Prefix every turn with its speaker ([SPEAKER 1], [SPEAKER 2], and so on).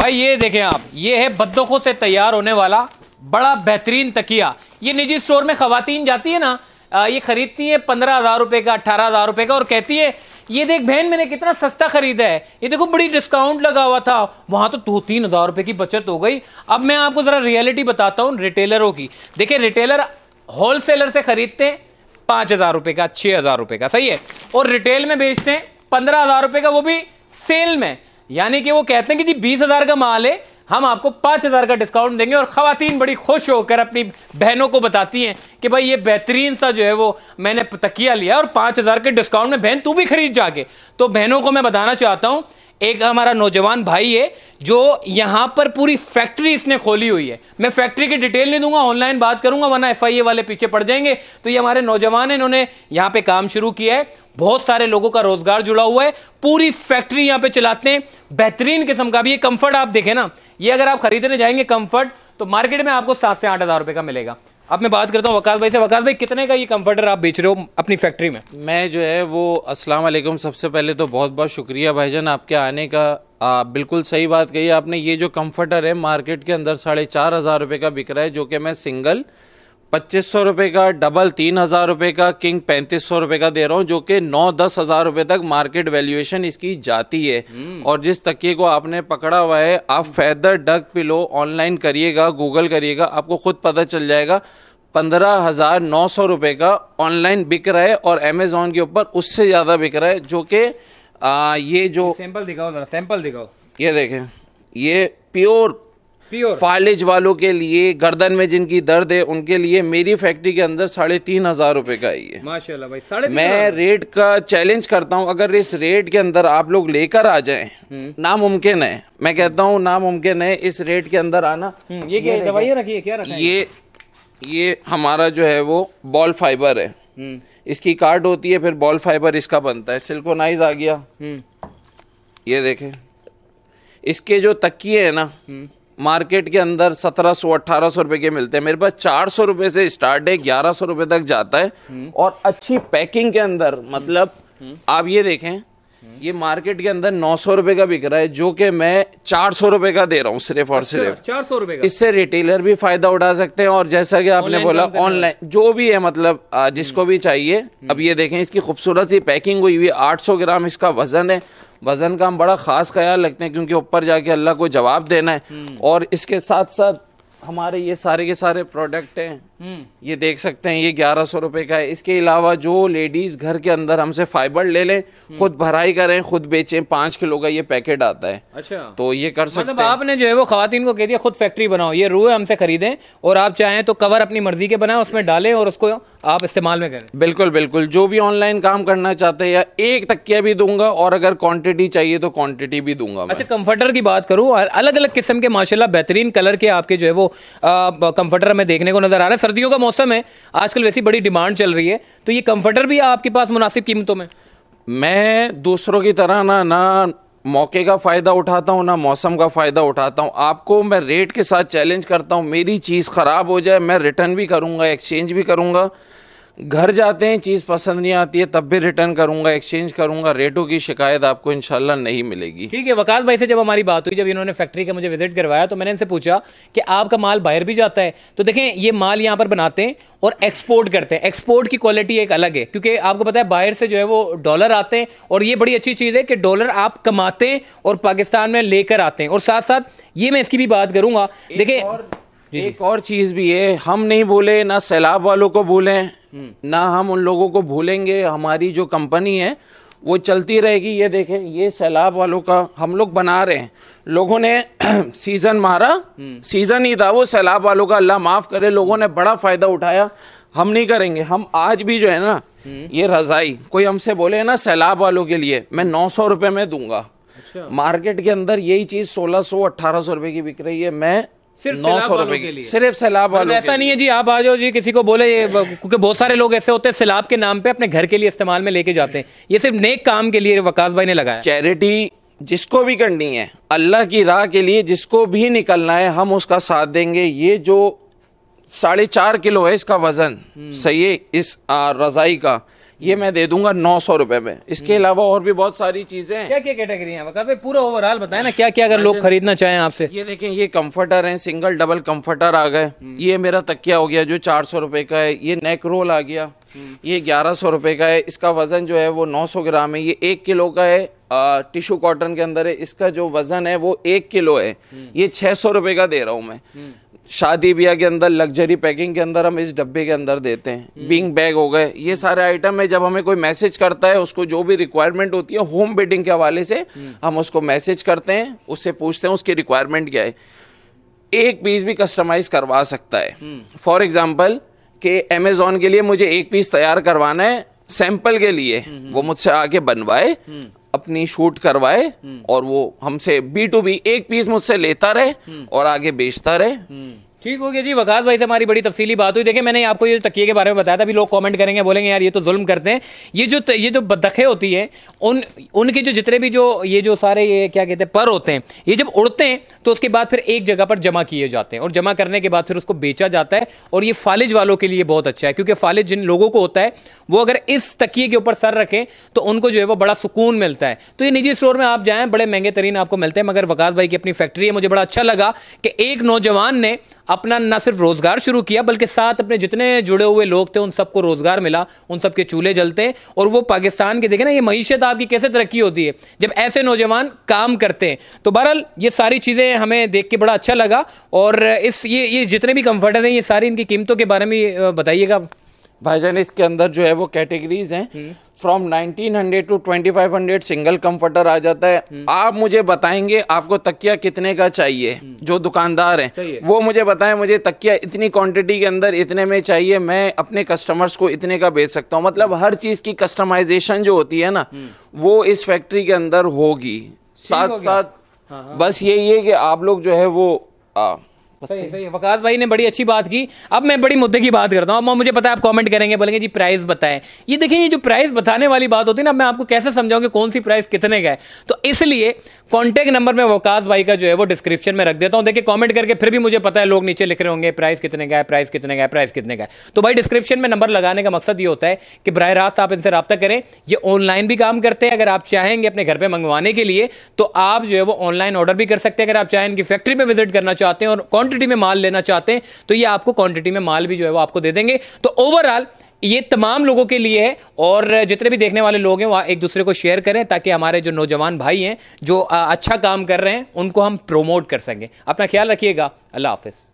[SPEAKER 1] भाई ये देखें आप ये है बदखों से तैयार होने वाला बड़ा बेहतरीन तकिया ये निजी स्टोर में खातन जाती है ना आ, ये ख़रीदती है पंद्रह हज़ार रुपए का अट्ठारह हज़ार रुपए का और कहती है ये देख बहन मैंने कितना सस्ता खरीदा है ये देखो बड़ी डिस्काउंट लगा हुआ था वहां तो दो तीन हज़ार रुपए की बचत हो गई अब मैं आपको ज़रा रियलिटी बताता हूँ रिटेलरों की देखिए रिटेलर होलसेलर से ख़रीदते हैं पांच हज़ार रुपए का छह हज़ार रुपए का सही है और रिटेल में बेचते हैं पंद्रह हज़ार रुपए का वो भी सेल में यानी कि वो कहते हैं कि जी बीस हजार का माल है हम आपको पांच हज़ार का डिस्काउंट देंगे और खातन बड़ी खुश होकर अपनी बहनों को बताती हैं कि भाई ये बेहतरीन सा जो है वो मैंने तकिया लिया और पांच हज़ार के डिस्काउंट में बहन तू भी खरीद जाके तो बहनों को मैं बताना चाहता हूं एक हमारा नौजवान भाई है जो यहां पर पूरी फैक्ट्री इसने खोली हुई है मैं फैक्ट्री की डिटेल नहीं दूंगा ऑनलाइन बात करूंगा वरना एफ वाले पीछे पड़ जाएंगे तो ये हमारे नौजवान है इन्होंने यहां पे काम शुरू किया है बहुत सारे लोगों का रोजगार जुड़ा हुआ है पूरी फैक्ट्री यहां पर चलाते हैं बेहतरीन किस्म का भी ये कंफर्ट आप देखें ना ये अगर आप खरीदने जाएंगे कंफर्ट तो मार्केट में आपको सात से आठ हज़ार रुपए का मिलेगा अब मैं बात करता हूँ वकास भाई से वकास भाई कितने का ये कंफर्टर आप बेच रहे हो अपनी फैक्ट्री में मैं जो है वो
[SPEAKER 2] अस्सलाम वालेकुम सबसे पहले तो बहुत बहुत शुक्रिया भाईजान आपके आने का आ, बिल्कुल सही बात कही आपने ये जो कंफर्टर है मार्केट के अंदर साढ़े चार हज़ार रुपये का बिक रहा है जो कि मैं सिंगल पच्चीस सौ रुपये का डबल तीन हज़ार रुपये का किंग पैंतीस सौ रुपये का दे रहा हूँ जो कि नौ दस हज़ार रुपये तक मार्केट वैल्यूएशन इसकी जाती है हम्म। और जिस तकिए को आपने पकड़ा हुआ है आप फैदर डग पिलो ऑनलाइन करिएगा गूगल करिएगा आपको खुद पता चल जाएगा पंद्रह हज़ार नौ सौ रुपये का ऑनलाइन बिक रहा है और अमेजोन के ऊपर उससे ज़्यादा बिक रहा है जो कि ये जो
[SPEAKER 1] सैंपल दिखाओ सैंपल दिखाओ
[SPEAKER 2] ये देखें ये प्योर फाइलेज वालों के लिए गर्दन में जिनकी दर्द है उनके लिए मेरी फैक्ट्री के अंदर साढ़े तीन हजार रुपए का ही
[SPEAKER 1] माशाल्लाह भाई मैं
[SPEAKER 2] रेट का चैलेंज करता हूँ अगर इस रेट के अंदर आप लोग लेकर आ जाए हम्म। नामुमकिन है मैं कहता हूँ नामुमकिन है इस रेट के अंदर आना
[SPEAKER 1] हम्म, ये दवाइया रखिए रखी है क्या ये ये
[SPEAKER 2] हमारा जो है वो बॉल फाइबर है हम्म। इसकी काट होती है फिर बॉल फाइबर इसका बनता है सिल्कोनाइज आ गया ये देखें इसके जो तकिए है ना मार्केट के अंदर सत्रह सौ अट्ठारह सौ रुपए के मिलते हैं मेरे पास चार सौ रुपए से स्टार्ट है ग्यारह सौ रुपए तक जाता है हम्म। और अच्छी पैकिंग के अंदर मतलब हम्म। आप ये देखें हम्म। ये मार्केट के अंदर नौ सौ रुपए का बिक रहा है जो कि मैं चार सौ रुपए का दे रहा हूँ सिर्फ और अच्छा, सिर्फ चार सौ रुपए इससे रिटेलर भी फायदा उठा सकते हैं और जैसा कि आपने बोला ऑनलाइन जो भी है मतलब जिसको भी हम्म। चाहिए हम्म। अब ये देखें इसकी खूबसूरत सी पैकिंग हुई हुई आठ सौ ग्राम इसका वजन है वजन का हम बड़ा खास ख्याल रखते हैं क्योंकि ऊपर जाके अल्लाह को जवाब देना है और इसके साथ साथ हमारे ये सारे के सारे प्रोडक्ट हैं हम्म। ये देख सकते हैं ये ग्यारह सौ रुपए का है इसके अलावा जो लेडीज घर के अंदर हमसे फाइबर ले लें
[SPEAKER 1] हम्म। खुद भराई करें खुद बेचें पांच किलो का ये पैकेट आता है अच्छा तो ये कर मतलब सकते मतलब आपने जो है वो खातन को कह दिया खुद फैक्ट्री बनाओ ये रूए हमसे खरीदें और आप चाहें तो कवर अपनी मर्जी के बनाए उसमें डालें और उसको आप इस्तेमाल में करें
[SPEAKER 2] बिल्कुल बिल्कुल जो भी ऑनलाइन काम करना चाहते हैं या
[SPEAKER 1] एक तकिया भी दूंगा और अगर क्वांटिटी चाहिए तो क्वांटिटी भी दूंगा अच्छा कंफर्टर की बात करूँ अलग अलग किस्म के माशाला बेहतरीन कलर के आपके जो है वो कंफर्टर हमें देखने को नजर आ रहा है सर्दियों का मौसम है आजकल वैसी बड़ी डिमांड चल रही है तो ये कंफर्टर भी आपके पास मुनासिब कीमतों में
[SPEAKER 2] मैं दूसरों की तरह ना ना मौके का फ़ायदा उठाता हूँ ना मौसम का फ़ायदा उठाता हूँ आपको मैं रेट के साथ चैलेंज करता हूँ मेरी चीज़ ख़राब हो जाए मैं रिटर्न भी करूँगा एक्सचेंज भी करूँगा घर जाते हैं चीज़ पसंद नहीं आती है तब भी रिटर्न करूंगा एक्सचेंज करूंगा रेटों की शिकायत आपको इनशाला नहीं मिलेगी
[SPEAKER 1] ठीक है वकास भाई से जब हमारी बात हुई जब इन्होंने फैक्ट्री का मुझे विजिट करवाया तो मैंने इनसे पूछा कि आपका माल बाहर भी जाता है तो देखें ये माल यहाँ पर बनाते हैं और एक्सपोर्ट करते हैं एक्सपोर्ट की क्वालिटी एक अलग है क्योंकि आपको पता है बाहर से जो है वो डॉलर आते हैं और ये बड़ी अच्छी चीज़ है कि डॉलर आप कमाते हैं और पाकिस्तान में लेकर आते हैं और साथ साथ ये मैं इसकी भी बात करूंगा देखें एक और चीज़ भी है हम नहीं भूले ना
[SPEAKER 2] सैलाब वालों को भूलें हम्म। ना हम उन लोगों को भूलेंगे हमारी जो कंपनी है वो चलती रहेगी ये देखें ये सैलाब वालों का हम लोग बना रहे हैं लोगों ने सीज़न मारा हम्म। सीज़न ही था वो सैलाब वालों का अल्लाह माफ़ करे लोगों ने बड़ा फ़ायदा उठाया हम नहीं करेंगे हम आज भी जो है ना हम्म। ये रज़ाई कोई हमसे बोले ना सैलाब वालों के लिए मैं नौ सौ रुपये में दूंगा अच्छा। मार्केट के अंदर यही चीज़ सोलह सौ अट्ठारह सौ रुपये की बिक रही है मैं सिर्फ नौ सौ रुपए के लिए सिर्फ सैलाब वालों ऐसा
[SPEAKER 1] नहीं है जी आप आ जाओ जी किसी को बोले क्योंकि बहुत सारे लोग ऐसे होते हैं सैलाब के नाम पे अपने घर के लिए इस्तेमाल में लेके जाते हैं ये सिर्फ नेक काम के लिए वकास भाई ने लगाया चैरिटी जिसको भी करनी है अल्लाह की राह के लिए
[SPEAKER 2] जिसको भी निकलना है हम उसका साथ देंगे ये जो साढ़े चार किलो है इसका वजन हम्म। सही है इस रज़ाई का ये मैं दे दूंगा नौ सौ रुपए में इसके हम्म। अलावा और भी बहुत सारी चीजें हैं क्या क्या कैटेगरी है पूरा ओवरऑल बताए ना क्या क्या अगर लोग खरीदना चाहें आपसे ये देखें ये कंफर्टर हैं सिंगल डबल कंफर्टर आ गए हम्म। ये मेरा तकिया हो गया जो चार सौ रुपए का है ये नेक रोल आ गया हम्म। ये ग्यारह सौ रुपए का है इसका वजन जो है वो नौ सौ ग्राम है ये एक किलो का है टिश्यू कॉटन के अंदर है इसका जो वजन है वो एक किलो है ये छह सौ रुपए का दे रहा हूँ मैं शादी ब्याह के अंदर लग्जरी पैकिंग के अंदर हम इस डब्बे के अंदर देते हैं बिंग हम्म। बैग हो गए ये सारे आइटम है जब हमें कोई मैसेज करता है उसको जो भी रिक्वायरमेंट होती है होम बेडिंग के हवाले से हम्म। हम उसको मैसेज करते हैं उससे पूछते हैं उसकी रिक्वायरमेंट क्या है एक पीस भी कस्टमाइज करवा सकता है फॉर एग्जाम्पल हम्म। कि अमेजोन के लिए मुझे एक पीस तैयार करवाना है सैंपल के लिए वो मुझसे आके बनवाए अपनी शूट करवाए हम्म। और वो हमसे बी टू बी एक पीस मुझसे
[SPEAKER 1] लेता रहे हम्म। और आगे बेचता रहे हम्म। ठीक हो गया जी वकास भाई से हमारी बड़ी तफसीली बात हुई देखिए मैंने आपको ये तकिए के बारे में बताया था अभी लोग कमेंट करेंगे बोलेंगे यार ये तो जुल्म करते हैं ये जो ये जो बदखे होती है उन उनके जो जितने भी जो ये जो सारे ये क्या कहते हैं पर होते हैं ये जब उड़ते हैं तो उसके बाद फिर एक जगह पर जमा किए जाते हैं और जमा करने के बाद फिर उसको बेचा जाता है और ये फालिज वालों के लिए बहुत अच्छा है क्योंकि फालिज जिन लोगों को होता है वो अगर इस तकिए के ऊपर सर रखें तो उनको जो है वो बड़ा सुकून मिलता है तो ये निजी स्टोर में आप जाएँ बड़े महंगे तरीन आपको मिलते हैं मगर वकास भाई की अपनी फैक्ट्री है मुझे बड़ा अच्छा लगा कि एक नौजवान ने अपना ना सिर्फ रोजगार शुरू किया बल्कि साथ अपने जितने जुड़े हुए लोग थे उन सबको रोजगार मिला उन सबके चूल्हे जलते हैं और वो पाकिस्तान के देखे ना ये मीशत आपकी कैसे तरक्की होती है जब ऐसे नौजवान काम करते हैं तो बहरहाल ये सारी चीज़ें हमें देख के बड़ा अच्छा लगा और इस ये ये जितने भी कंफर्टर हैं ये सारी इनकी कीमतों के बारे में बताइएगा भाईजान इसके अंदर जो है वो कैटेगरीज हैं from 1900 to
[SPEAKER 2] twenty single comforter आ जाता है हम्म। आप मुझे बताएंगे आपको तकिया कितने का चाहिए हम्म। जो दुकानदार हैं है। वो मुझे बताएं मुझे तकिया इतनी क्वांटिटी के अंदर इतने में चाहिए मैं अपने कस्टमर्स को इतने का बेच सकता हूँ मतलब हर चीज़ की कस्टमाइजेशन जो होती है ना हम्म। वो इस फैक्ट्री के अंदर होगी साथ साथ हाँ, हाँ। बस यही है कि आप लोग जो है वो सही सही
[SPEAKER 1] वकास भाई ने बड़ी अच्छी बात की अब मैं बड़ी मुद्दे की बात करता हूँ अब मुझे पता है आप कमेंट करेंगे बोलेंगे जी प्राइस बताएं ये देखिए ये जो प्राइस बताने वाली बात होती है ना मैं आपको कैसे समझाऊँ कि कौन सी प्राइस कितने का है तो इसलिए कॉन्टैक्ट नंबर में वकास भाई का जो है वो डिस्क्रिप्शन में रख देता हूँ देखिए कॉमेंट करके फिर भी मुझे पता है लोग नीचे लिख रहे होंगे प्राइस कितने का है प्राइस कितने का है प्राइस कितने का है तो भाई डिस्क्रिप्शन में नंबर लगाने का मकसद ये होता है कि बर रास्त आप इनसे रब्ता करें ये ऑनलाइन भी काम करते हैं अगर आप चाहेंगे अपने घर पर मंगवाने के लिए तो आप जो है वो ऑनलाइन ऑर्डर भी कर सकते हैं अगर आप चाहें इनकी फैक्ट्री में विजिट करना चाहते हैं और क्वांटिटी में माल लेना चाहते हैं तो ये आपको क्वांटिटी में माल भी जो है वो आपको दे देंगे तो ओवरऑल ये तमाम लोगों के लिए है और जितने भी देखने वाले लोग हैं वहाँ एक दूसरे को शेयर करें ताकि हमारे जो नौजवान भाई हैं जो अच्छा काम कर रहे हैं उनको हम प्रोमोट कर सकें अपना ख्याल रखिएगा अल्लाह हाफिज़